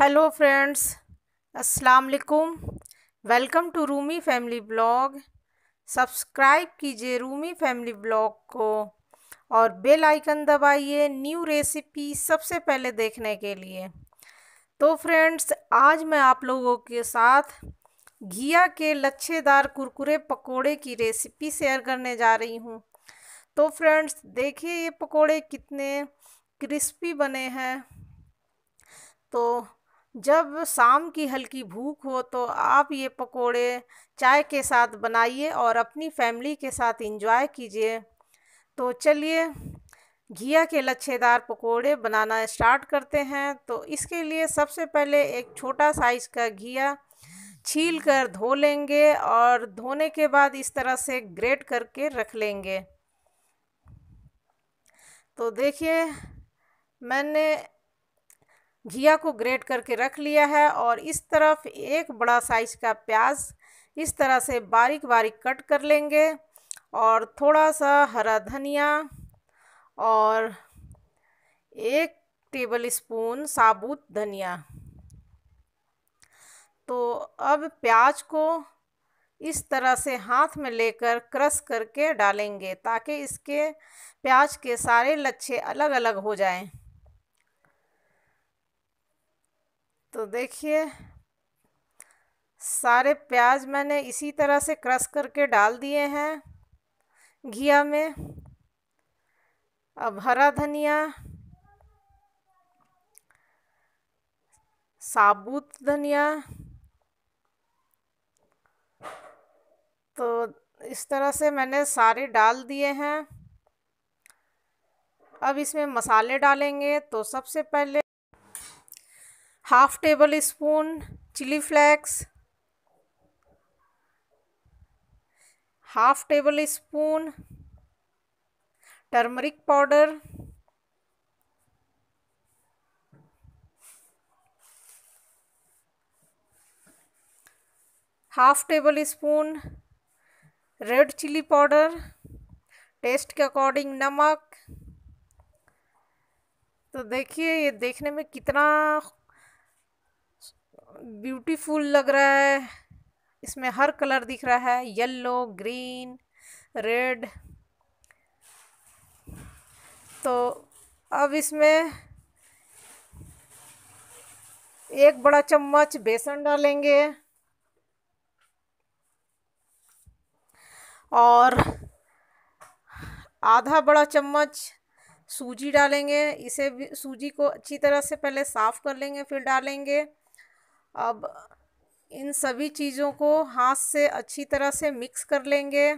hello friends अस्सलाम वालेकुम welcome to Rumi family blog subscribe कीजिए रूमी फैमिली ब्लॉग को और बेल आइकन दबाइए न्यू रेसिपी सबसे पहले देखने के लिए तो फ्रेंड्स आज मैं आप लोगों के साथ घिया के लच्छेदार कुरकुरे पकोड़े की रेसिपी शेयर करने जा रही हूँ तो फ्रेंड्स देखिए ये पकोड़े कितने क्रिस्पी बने हैं तो जब शाम की हल्की भूख हो तो आप ये पकोड़े चाय के साथ बनाइए और अपनी फैमिली के साथ इंजॉय कीजिए तो चलिए घिया के लच्छेदार पकोड़े बनाना स्टार्ट करते हैं तो इसके लिए सबसे पहले एक छोटा साइज का घिया छील कर धो लेंगे और धोने के बाद इस तरह से ग्रेट करके रख लेंगे तो देखिए मैंने घिया को ग्रेट करके रख लिया है और इस तरफ एक बड़ा साइज का प्याज इस तरह से बारीक बारीक कट कर लेंगे और थोड़ा सा हरा धनिया और एक टेबल स्पून साबुत धनिया तो अब प्याज को इस तरह से हाथ में लेकर क्रश करके डालेंगे ताकि इसके प्याज के सारे लच्छे अलग अलग हो जाएं तो देखिए सारे प्याज मैंने इसी तरह से क्रश करके डाल दिए हैं घिया में अब हरा धनिया साबुत धनिया तो इस तरह से मैंने सारे डाल दिए हैं अब इसमें मसाले डालेंगे तो सबसे पहले half tablespoon chilli flakes half tablespoon turmeric powder half tablespoon red chilli powder taste के अकॉर्डिंग नमक तो देखिए ये देखने में कितना ब्यूटीफुल लग रहा है इसमें हर कलर दिख रहा है येलो ग्रीन रेड तो अब इसमें एक बड़ा चम्मच बेसन डालेंगे और आधा बड़ा चम्मच सूजी डालेंगे इसे भी सूजी को अच्छी तरह से पहले साफ़ कर लेंगे फिर डालेंगे अब इन सभी चीज़ों को हाथ से अच्छी तरह से मिक्स कर लेंगे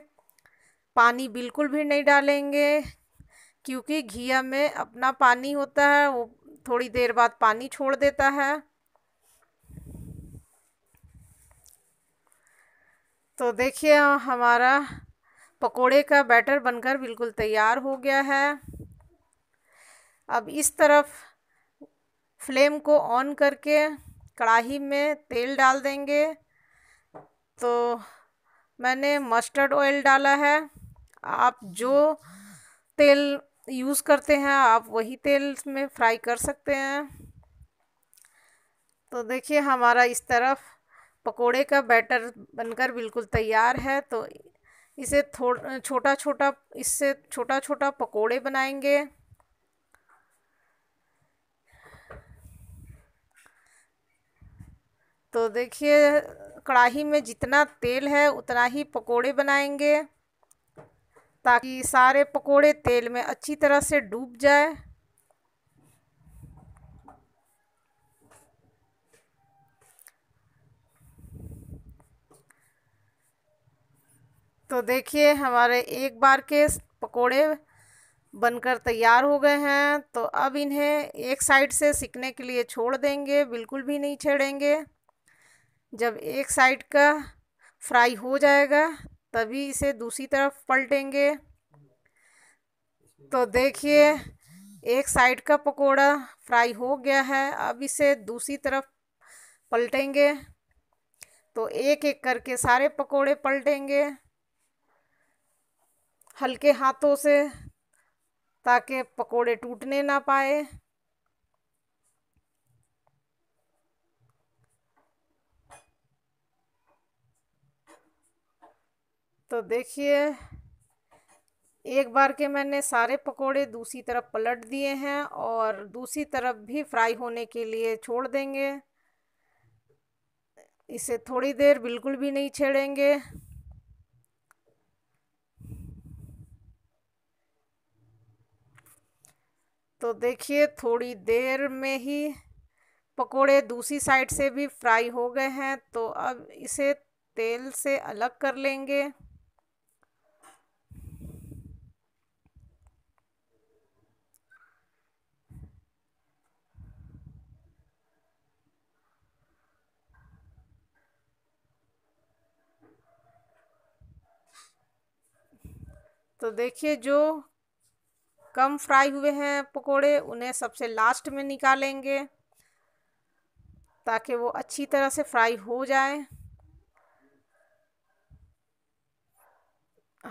पानी बिल्कुल भी नहीं डालेंगे क्योंकि घिया में अपना पानी होता है वो थोड़ी देर बाद पानी छोड़ देता है तो देखिए हमारा पकोड़े का बैटर बनकर बिल्कुल तैयार हो गया है अब इस तरफ फ्लेम को ऑन करके कढ़ाई में तेल डाल देंगे तो मैंने मस्टर्ड ऑयल डाला है आप जो तेल यूज़ करते हैं आप वही तेल में फ्राई कर सकते हैं तो देखिए हमारा इस तरफ पकोड़े का बैटर बनकर बिल्कुल तैयार है तो इसे थोड़ा छोटा छोटा इससे छोटा छोटा पकोड़े बनाएंगे तो देखिए कढ़ाही में जितना तेल है उतना ही पकोड़े बनाएंगे ताकि सारे पकोड़े तेल में अच्छी तरह से डूब जाए तो देखिए हमारे एक बार के पकोड़े बनकर तैयार हो गए हैं तो अब इन्हें एक साइड से सिकने के लिए छोड़ देंगे बिल्कुल भी नहीं छेड़ेंगे जब एक साइड का फ्राई हो जाएगा तभी इसे दूसरी तरफ पलटेंगे तो देखिए एक साइड का पकोड़ा फ्राई हो गया है अब इसे दूसरी तरफ पलटेंगे तो एक एक करके सारे पकोड़े पलटेंगे हल्के हाथों से ताकि पकोड़े टूटने ना पाए तो देखिए एक बार के मैंने सारे पकोड़े दूसरी तरफ पलट दिए हैं और दूसरी तरफ भी फ्राई होने के लिए छोड़ देंगे इसे थोड़ी देर बिल्कुल भी नहीं छेड़ेंगे तो देखिए थोड़ी देर में ही पकोड़े दूसरी साइड से भी फ्राई हो गए हैं तो अब इसे तेल से अलग कर लेंगे तो देखिए जो कम फ्राई हुए हैं पकोड़े उन्हें सबसे लास्ट में निकालेंगे ताकि वो अच्छी तरह से फ्राई हो जाए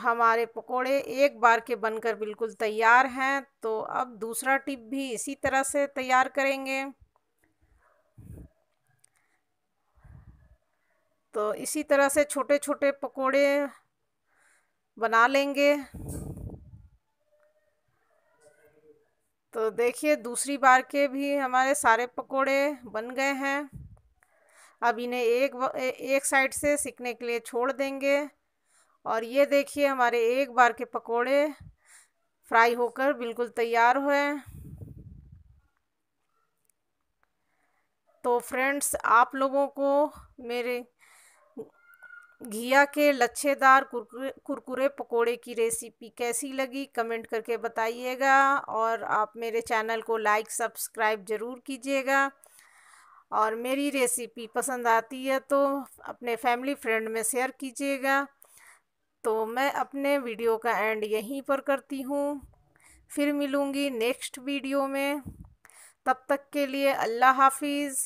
हमारे पकोड़े एक बार के बनकर बिल्कुल तैयार हैं तो अब दूसरा टिप भी इसी तरह से तैयार करेंगे तो इसी तरह से छोटे छोटे पकोड़े बना लेंगे तो देखिए दूसरी बार के भी हमारे सारे पकोड़े बन गए हैं अब इन्हें एक एक साइड से सिकने के लिए छोड़ देंगे और ये देखिए हमारे एक बार के पकोड़े फ्राई होकर बिल्कुल तैयार हुए तो फ्रेंड्स आप लोगों को मेरे घिया के लच्छेदार कुरकुरे कुरकुरे पकोड़े की रेसिपी कैसी लगी कमेंट करके बताइएगा और आप मेरे चैनल को लाइक सब्सक्राइब ज़रूर कीजिएगा और मेरी रेसिपी पसंद आती है तो अपने फैमिली फ्रेंड में शेयर कीजिएगा तो मैं अपने वीडियो का एंड यहीं पर करती हूँ फिर मिलूँगी नेक्स्ट वीडियो में तब तक के लिए अल्लाह हाफिज़